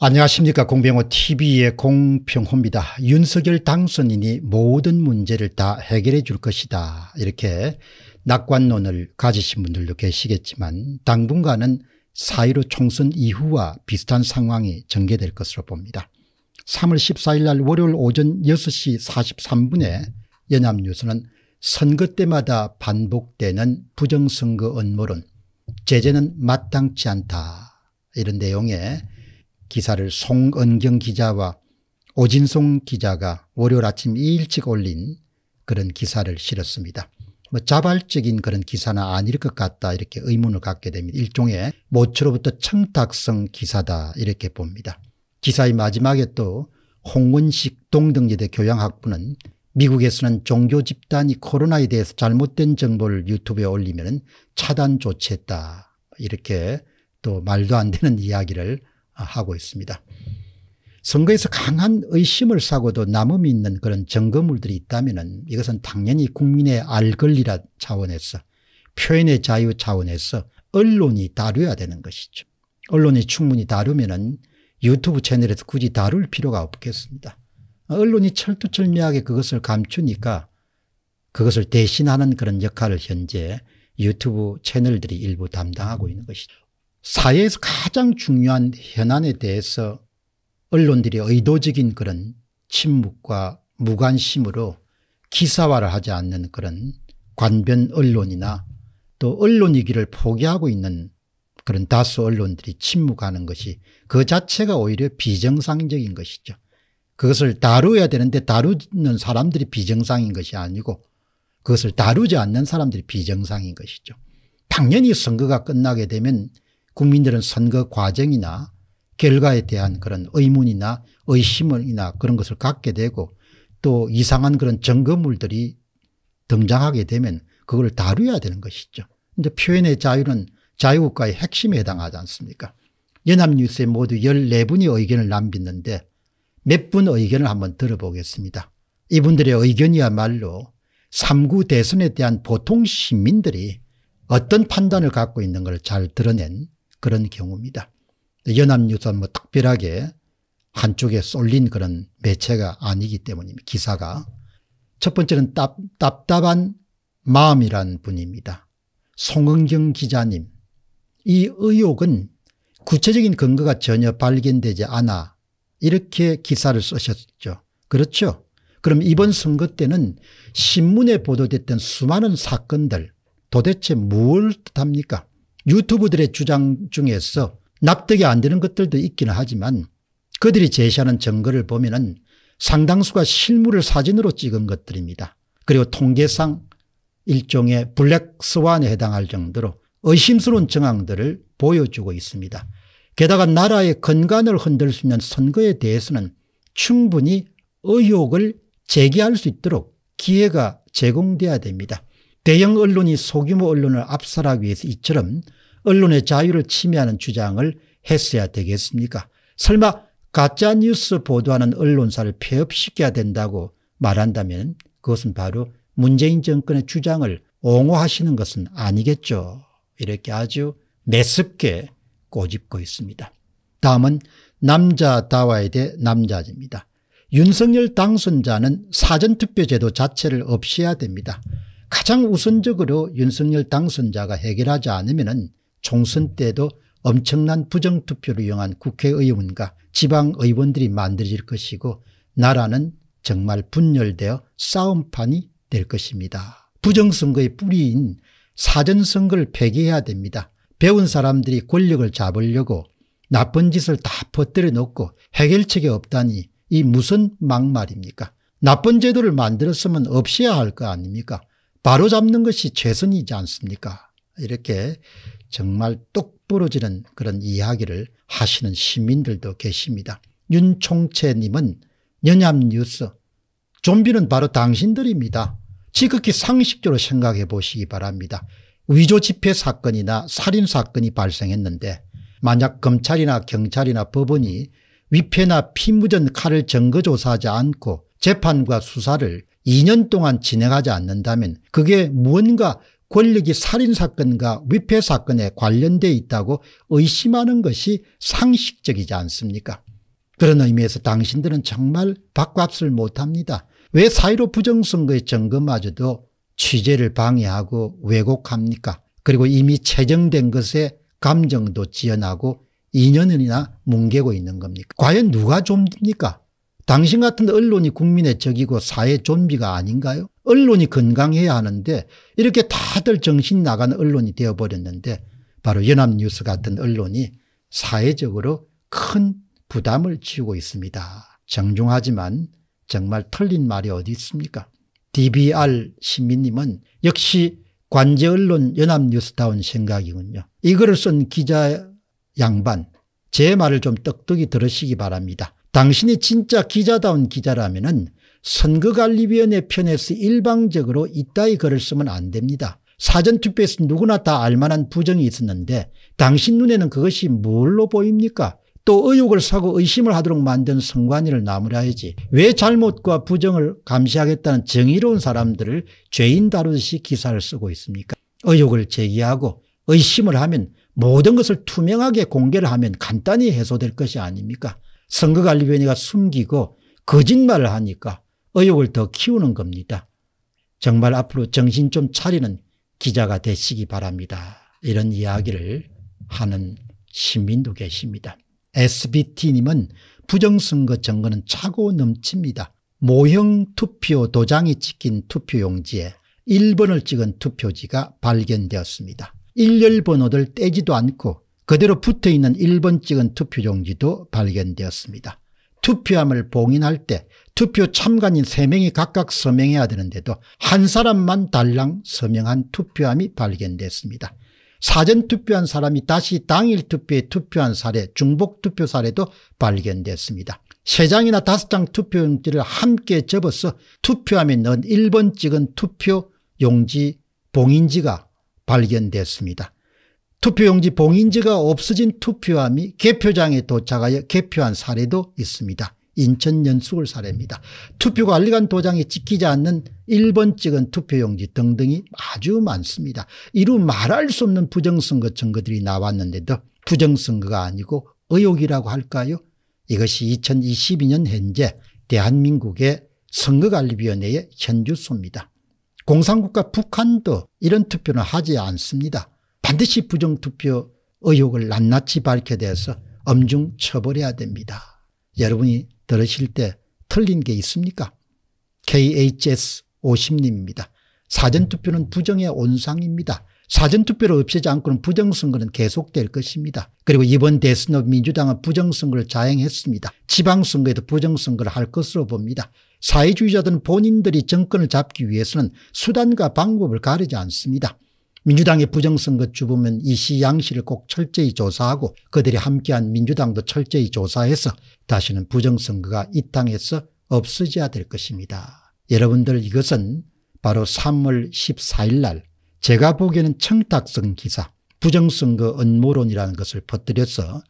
안녕하십니까 공병호 tv의 공평호입니다. 윤석열 당선인이 모든 문제를 다 해결해 줄 것이다 이렇게 낙관론을 가지신 분들도 계시겠지만 당분간은 사1로 총선 이후와 비슷한 상황이 전개될 것으로 봅니다. 3월 14일 날 월요일 오전 6시 43분에 연합뉴스는 선거 때마다 반복되는 부정선거 음모론 제재는 마땅치 않다 이런 내용의 기사를 송은경 기자와 오진송 기자가 월요일 아침 일찍 올린 그런 기사를 실었습니다. 뭐 자발적인 그런 기사나 아닐 것 같다 이렇게 의문을 갖게 됩니다. 일종의 모처로부터 청탁성 기사다 이렇게 봅니다. 기사의 마지막에 또 홍원식 동등여대 교양학부는 미국에서는 종교 집단이 코로나에 대해서 잘못된 정보를 유튜브에 올리면 차단 조치했다. 이렇게 또 말도 안 되는 이야기를 하고 있습니다. 선거에서 강한 의심을 사고도 남음이 있는 그런 정거물들이 있다면 이것은 당연히 국민의 알 권리라 차원에서 표현의 자유 차원에서 언론이 다뤄야 되는 것이죠. 언론이 충분히 다루면 유튜브 채널에서 굳이 다룰 필요가 없겠습니다. 언론이 철두철미하게 그것을 감추니까 그것을 대신하는 그런 역할을 현재 유튜브 채널들이 일부 담당하고 있는 것이죠. 사회에서 가장 중요한 현안에 대해서 언론들이 의도적인 그런 침묵과 무관심으로 기사화를 하지 않는 그런 관변 언론이나 또 언론이기를 포기하고 있는 그런 다수 언론들이 침묵하는 것이 그 자체가 오히려 비정상적인 것이죠. 그것을 다루어야 되는데 다루는 사람들이 비정상인 것이 아니고 그것을 다루지 않는 사람들이 비정상인 것이죠. 당연히 선거가 끝나게 되면 국민들은 선거 과정이나 결과에 대한 그런 의문이나 의심이나 그런 것을 갖게 되고 또 이상한 그런 증거물들이 등장하게 되면 그걸 다루어야 되는 것이죠. 이제 표현의 자유는 자유국가의 핵심에 해당하지 않습니까? 연합뉴스에 모두 14분이 의견을 남겼는데 몇 분 의견을 한번 들어보겠습니다. 이분들의 의견이야말로 3구 대선에 대한 보통 시민들이 어떤 판단을 갖고 있는 걸 잘 드러낸 그런 경우입니다. 연합뉴스는 뭐 특별하게 한쪽에 쏠린 그런 매체가 아니기 때문입니다. 기사가. 첫 번째는 답, 답답한 마음이란 분입니다. 송은경 기자님. 이 의혹은 구체적인 근거가 전혀 발견되지 않아 이렇게 기사를 쓰셨죠. 그렇죠? 그럼 이번 선거 때는 신문에 보도됐던 수많은 사건들 도대체 뭘 뜻합니까? 유튜브들의 주장 중에서 납득이 안 되는 것들도 있기는 하지만 그들이 제시하는 증거를 보면 은 상당수가 실물을 사진으로 찍은 것들입니다. 그리고 통계상 일종의 블랙스완에 해당할 정도로 의심스러운 정황들을 보여주고 있습니다. 게다가 나라의 근간을 흔들 수 있는 선거에 대해서는 충분히 의혹을 제기할 수 있도록 기회가 제공돼야 됩니다. 대형 언론이 소규모 언론을 압살하기 위해서 이처럼 언론의 자유를 침해하는 주장을 했어야 되겠습니까? 설마 가짜뉴스 보도하는 언론사를 폐업시켜야 된다고 말한다면 그것은 바로 문재인 정권의 주장을 옹호하시는 것은 아니겠죠. 이렇게 아주 매섭게 꼬집고 있습니다. 다음은 남자다와에 대 남자입니다. 윤석열 당선자는 사전투표제도 자체를 없애야 됩니다. 가장 우선적으로 윤석열 당선자가 해결하지 않으면 총선 때도 엄청난 부정투표를 이용한 국회의원과 지방의원들이 만들어질 것이고 나라는 정말 분열되어 싸움판이 될 것입니다. 부정선거의 뿌리인 사전선거를 폐기해야 됩니다. 배운 사람들이 권력을 잡으려고 나쁜 짓을 다 퍼뜨려 놓고 해결책이 없다니 이 무슨 막말입니까? 나쁜 제도를 만들었으면 없애야 할 거 아닙니까? 바로잡는 것이 최선이지 않습니까 이렇게 정말 똑 부러지는 그런 이야기를 하시는 시민들도 계십니다. 윤총채님은 연합뉴스 좀비는 바로 당신들입니다. 지극히 상식적으로 생각해 보시기 바랍니다. 위조 집회 사건이나 살인 사건이 발생했는데 만약 검찰이나 경찰이나 법원이 위패나 피무전 칼을 증거 조사하지 않고 재판과 수사를 2년 동안 진행하지 않는다면 그게 무언가 권력이 살인사건과 위폐사건에 관련되어 있다고 의심하는 것이 상식적이지 않습니까 그런 의미에서 당신들은 정말 밥값을 못합니다. 왜 사이로 부정선거의 점검마저도 취재를 방해하고 왜곡합니까 그리고 이미 채정된 것에 감정도 지연하고 2년이나 뭉개고 있는 겁니까 과연 누가 좀됩니까 당신 같은 언론이 국민의 적이고 사회 좀비가 아닌가요? 언론이 건강해야 하는데 이렇게 다들 정신 나간 언론이 되어버렸는데 바로 연합뉴스 같은 언론이 사회적으로 큰 부담을 지고 우 있습니다. 정중하지만 정말 틀린 말이 어디 있습니까? DBR 시민님은 역시 관제언론 연합뉴스다운 생각이군요. 이거를 쓴 기자 양반 제 말을 좀 떡떡이 들으시기 바랍니다. 당신이 진짜 기자다운 기자라면 선거관리위원회 편에서 일방적으로 이따위 글을 쓰면 안 됩니다. 사전투표에서 누구나 다 알만한 부정이 있었는데 당신 눈에는 그것이 뭘로 보입니까? 또 의혹을 사고 의심을 하도록 만든 선관위를 나무라야지 왜 잘못과 부정을 감시하겠다는 정의로운 사람들을 죄인 다루듯이 기사를 쓰고 있습니까? 의혹을 제기하고 의심을 하면 모든 것을 투명하게 공개를 하면 간단히 해소될 것이 아닙니까? 선거관리위원회가 숨기고 거짓말을 하니까 의욕을 더 키우는 겁니다. 정말 앞으로 정신 좀 차리는 기자가 되시기 바랍니다. 이런 이야기를 하는 시민도 계십니다. SBT님은 부정선거 증거는 차고 넘칩니다. 모형 투표 도장이 찍힌 투표용지에 1번을 찍은 투표지가 발견되었습니다. 일렬 번호들 떼지도 않고 그대로 붙어있는 1번 찍은 투표용지도 발견되었습니다. 투표함을 봉인할 때 투표 참관인 3명이 각각 서명해야 되는데도 한 사람만 달랑 서명한 투표함이 발견됐습니다. 사전 투표한 사람이 다시 당일 투표에 투표한 사례 중복 투표 사례도 발견됐습니다. 3장이나 5장 투표용지를 함께 접어서 투표함에 넣은 1번 찍은 투표용지 봉인지가 발견됐습니다. 투표용지 봉인지가 없어진 투표함이 개표장에 도착하여 개표한 사례도 있습니다. 인천 연수골 사례입니다. 투표관리관 도장이 찍히지 않는 1번 찍은 투표용지 등등이 아주 많습니다. 이루 말할 수 없는 부정선거 증거들이 나왔는데도 부정선거가 아니고 의혹이라고 할까요? 이것이 2022년 현재 대한민국의 선거관리위원회의 현주소입니다. 공산국가 북한도 이런 투표는 하지 않습니다. 반드시 부정투표 의혹을 낱낱이 밝혀대서 엄중 처벌해야 됩니다. 여러분이 들으실 때 틀린 게 있습니까? KHS50님입니다. 사전투표는 부정의 온상입니다. 사전투표를 없애지 않고는 부정선거는 계속될 것입니다. 그리고 이번 대선업 민주당은 부정선거를 자행했습니다. 지방선거에도 부정선거를 할 것으로 봅니다. 사회주의자들은 본인들이 정권을 잡기 위해서는 수단과 방법을 가리지 않습니다. 민주당의 부정선거 주범은 이 시 양씨를 꼭 철저히 조사하고 그들이 함께한 민주당도 철저히 조사해서 다시는 부정선거가 이 땅에서 없어져야 될 것입니다. 여러분들 이것은 바로 3월 14일 날 제가 보기에는 청탁성 기사 부정선거 음모론이라는 것을 퍼뜨려서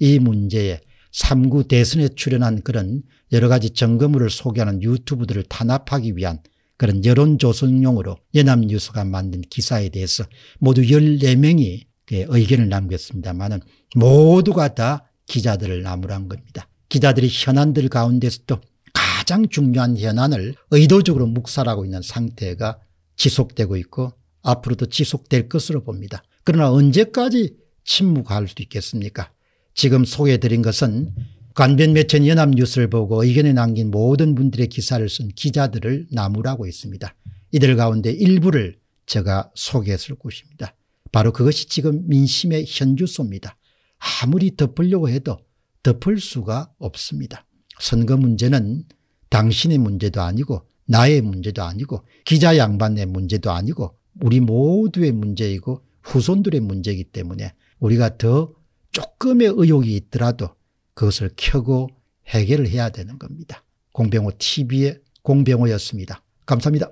이 문제에 3구 대선에 출연한 그런 여러 가지 점검을 소개하는 유튜브들을 탄압하기 위한 그런 여론 조선용으로 연합뉴스가 만든 기사에 대해서 모두 14명이 의견을 남겼습니다만 모두가 다 기자들을 나무란 겁니다. 기자들이 현안들 가운데서도 가장 중요한 현안을 의도적으로 묵살하고 있는 상태가 지속되고 있고 앞으로도 지속될 것으로 봅니다. 그러나 언제까지 침묵할 수 있겠습니까 지금 소개해드린 것은 관변매체 연합뉴스를 보고 의견을 남긴 모든 분들의 기사를 쓴 기자들을 나무라고 있습니다. 이들 가운데 일부를 제가 소개했을 것입니다. 바로 그것이 지금 민심의 현주소입니다. 아무리 덮으려고 해도 덮을 수가 없습니다. 선거 문제는 당신의 문제도 아니고 나의 문제도 아니고 기자 양반의 문제도 아니고 우리 모두의 문제이고 후손들의 문제이기 때문에 우리가 더 조금의 의욕이 있더라도 그것을 켜고 해결을 해야 되는 겁니다. 공병호 TV의 공병호였습니다. 감사합니다.